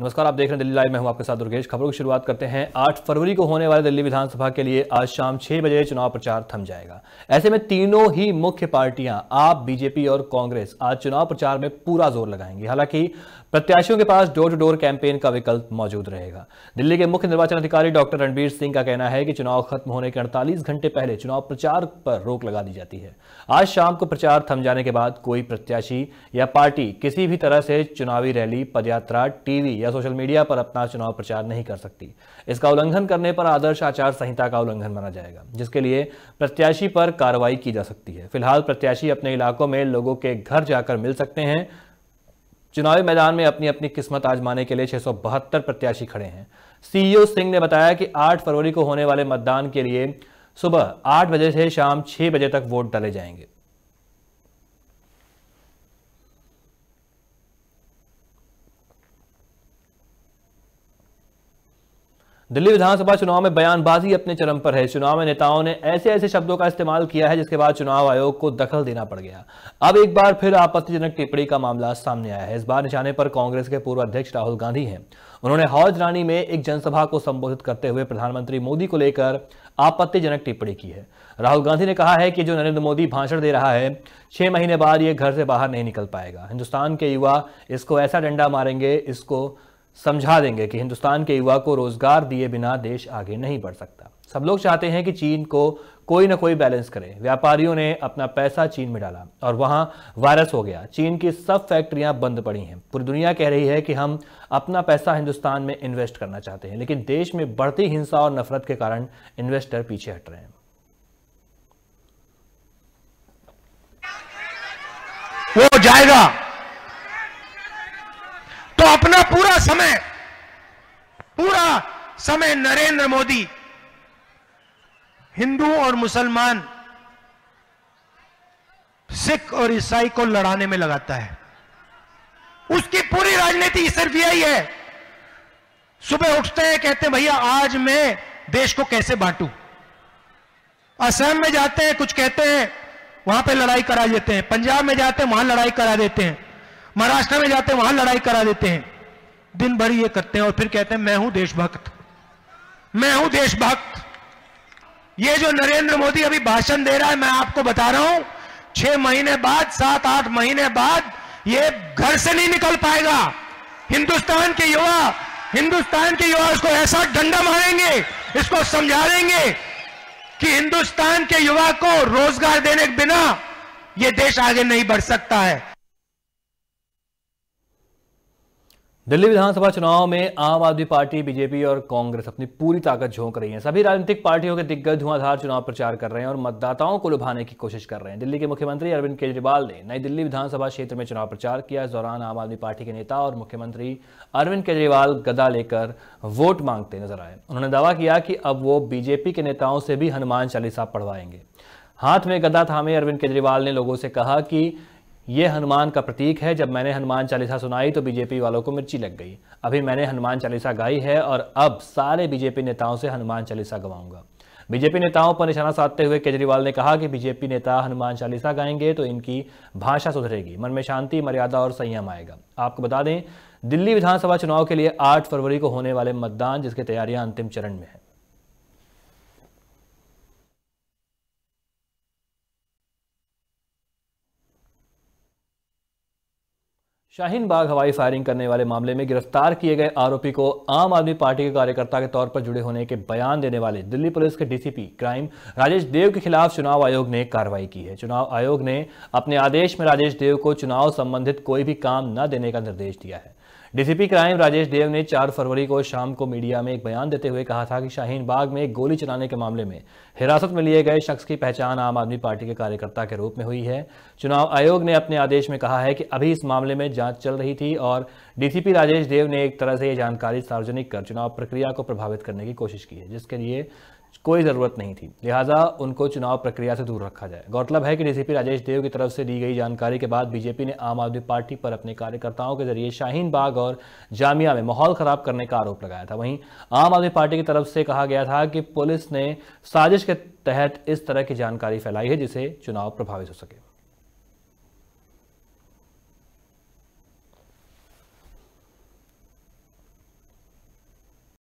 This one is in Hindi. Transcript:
नमस्कार आप देख रहे हैं दिल्ली लाइव में हम आपके साथ दुर्गेश खबरों की शुरुआत करते हैं 8 फरवरी को होने वाले दिल्ली विधानसभा के लिए आज शाम 6 बजे चुनाव प्रचार थम जाएगा ऐसे में तीनों ही मुख्य पार्टियां आप बीजेपी और कांग्रेस आज चुनाव प्रचार में पूरा जोर लगाएंगी हालांकि प्रत्याशियों के पास डोर टू डोर कैंपेन का विकल्प मौजूद रहेगा दिल्ली के मुख्य निर्वाचन अधिकारी डॉक्टर रणबीर सिंह का कहना है कि चुनाव खत्म होने के अड़तालीस घंटे पहले चुनाव प्रचार पर रोक लगा दी जाती है आज शाम को प्रचार थम जाने के बाद कोई प्रत्याशी या पार्टी किसी भी तरह से चुनावी रैली पदयात्रा टीवी या या सोशल मीडिया पर अपना चुनाव प्रचार नहीं कर सकती इसका उल्लंघन करने पर आदर्श आचार संहिता का उल्लंघन माना जाएगा जिसके लिए प्रत्याशी पर कार्रवाई की जा सकती है फिलहाल प्रत्याशी अपने इलाकों में लोगों के घर जाकर मिल सकते हैं चुनावी मैदान में अपनी अपनी किस्मत आजमाने के लिए छह प्रत्याशी खड़े हैं सीईओ सिंह ने बताया कि 8 फरवरी को होने वाले मतदान के लिए सुबह 8 बजे से शाम 6 बजे तक वोट डाले जाएंगे दिल्ली विधानसभा चुनाव में बयानबाजी अपने चरम पर है चुनाव में नेताओं ने ऐसे ऐसे शब्दों का इस्तेमाल किया है जिसके बाद चुनाव आयोग को दखल देना पड़ गया अब एक बार फिर आपत्तिजनक टिप्पणी का मामला सामने आया है इस बार निशाने पर कांग्रेस के पूर्व अध्यक्ष राहुल गांधी हैं उन्होंने हौज रानी में एक जनसभा को संबोधित करते हुए प्रधानमंत्री मोदी को लेकर आपत्तिजनक टिप्पणी की है राहुल गांधी ने कहा है कि जो नरेंद्र मोदी भाषण दे रहा है छह महीने बाद ये घर से बाहर नहीं निकल पाएगा हिंदुस्तान के युवा इसको ऐसा डंडा मारेंगे इसको समझा देंगे कि हिंदुस्तान के युवा को रोजगार दिए बिना देश आगे नहीं बढ़ सकता सब लोग चाहते हैं कि चीन को कोई ना कोई बैलेंस करे व्यापारियों ने अपना पैसा चीन में डाला और वहां वायरस हो गया चीन की सब फैक्ट्रियां बंद पड़ी हैं पूरी दुनिया कह रही है कि हम अपना पैसा हिंदुस्तान में इन्वेस्ट करना चाहते हैं लेकिन देश में बढ़ती हिंसा और नफरत के कारण इन्वेस्टर पीछे हट रहे हैं वो जाएगा पूरा समय पूरा समय नरेंद्र मोदी हिंदू और मुसलमान सिख और ईसाई को लड़ाने में लगाता है उसकी पूरी राजनीति सिर्फ यही है सुबह उठते हैं कहते हैं भैया आज मैं देश को कैसे बांटू असम में जाते हैं कुछ कहते हैं वहां पे लड़ाई करा देते हैं पंजाब में जाते हैं वहां लड़ाई करा देते हैं महाराष्ट्र में जाते हैं वहां लड़ाई करा देते हैं दिन भर ये करते हैं और फिर कहते हैं मैं हूं देशभक्त मैं हूं देशभक्त ये जो नरेंद्र मोदी अभी भाषण दे रहा है मैं आपको बता रहा हूं छह महीने बाद सात आठ महीने बाद ये घर से नहीं निकल पाएगा हिंदुस्तान के युवा हिंदुस्तान के युवा इसको ऐसा डंडा मारेंगे इसको समझा देंगे कि हिंदुस्तान के युवा को रोजगार देने के बिना यह देश आगे नहीं बढ़ सकता है दिल्ली विधानसभा चुनाव में आम आदमी पार्टी बीजेपी और कांग्रेस अपनी पूरी ताकत झोंक रही है सभी राजनीतिक पार्टियों के दिग्गज धुआंधार चुनाव प्रचार कर रहे हैं और मतदाताओं को लुभाने की कोशिश कर रहे हैं दिल्ली के मुख्यमंत्री अरविंद केजरीवाल ने नई दिल्ली विधानसभा क्षेत्र में चुनाव प्रचार किया इस दौरान आम आदमी पार्टी के नेता और मुख्यमंत्री अरविंद केजरीवाल गदा लेकर वोट मांगते नजर आए उन्होंने दावा किया कि अब वो बीजेपी के नेताओं से भी हनुमान चालीसा पढ़वाएंगे हाथ में गदा थामे अरविंद केजरीवाल ने लोगों से कहा कि ये हनुमान का प्रतीक है जब मैंने हनुमान चालीसा सुनाई तो बीजेपी वालों को मिर्ची लग गई अभी मैंने हनुमान चालीसा गाई है और अब सारे बीजेपी नेताओं से हनुमान चालीसा गवाऊंगा बीजेपी नेताओं पर निशाना साधते हुए केजरीवाल ने कहा कि बीजेपी नेता हनुमान चालीसा गाएंगे तो इनकी भाषा सुधरेगी मन में शांति मर्यादा और संयम आएगा आपको बता दें दिल्ली विधानसभा चुनाव के लिए 8 फरवरी को होने वाले मतदान जिसकी तैयारियां अंतिम चरण में है शाहीन बाग हवाई फायरिंग करने वाले मामले में गिरफ्तार किए गए आरोपी को आम आदमी पार्टी के कार्यकर्ता के तौर पर जुड़े होने के बयान देने वाले दिल्ली पुलिस के डीसीपी क्राइम राजेश देव के खिलाफ चुनाव आयोग ने कार्रवाई की है चुनाव आयोग ने अपने आदेश में राजेश देव को चुनाव संबंधित कोई भी काम न देने का निर्देश दिया है डीसीपी क्राइम राजेश देव ने 4 फरवरी को शाम को मीडिया में एक बयान देते हुए कहा था कि शाहीन बाग में गोली चलाने के मामले में हिरासत में लिए गए शख्स की पहचान आम आदमी पार्टी के कार्यकर्ता के रूप में हुई है चुनाव आयोग ने अपने आदेश में कहा है कि अभी इस मामले में जांच चल रही थी और डीसीपी राजेश देव ने एक तरह से ये जानकारी सार्वजनिक कर चुनाव प्रक्रिया को प्रभावित करने की कोशिश की है जिसके लिए कोई ज़रूरत नहीं थी लिहाजा उनको चुनाव प्रक्रिया से दूर रखा जाए गौरतलब है कि डीसीपी राजेश देव की तरफ से दी गई जानकारी के बाद बीजेपी ने आम आदमी पार्टी पर अपने कार्यकर्ताओं के जरिए शाहीन बाग और जामिया में माहौल खराब करने का आरोप लगाया था वहीं आम आदमी पार्टी की तरफ से कहा गया था कि पुलिस ने साजिश के तहत इस तरह की जानकारी फैलाई है जिसे चुनाव प्रभावित हो सके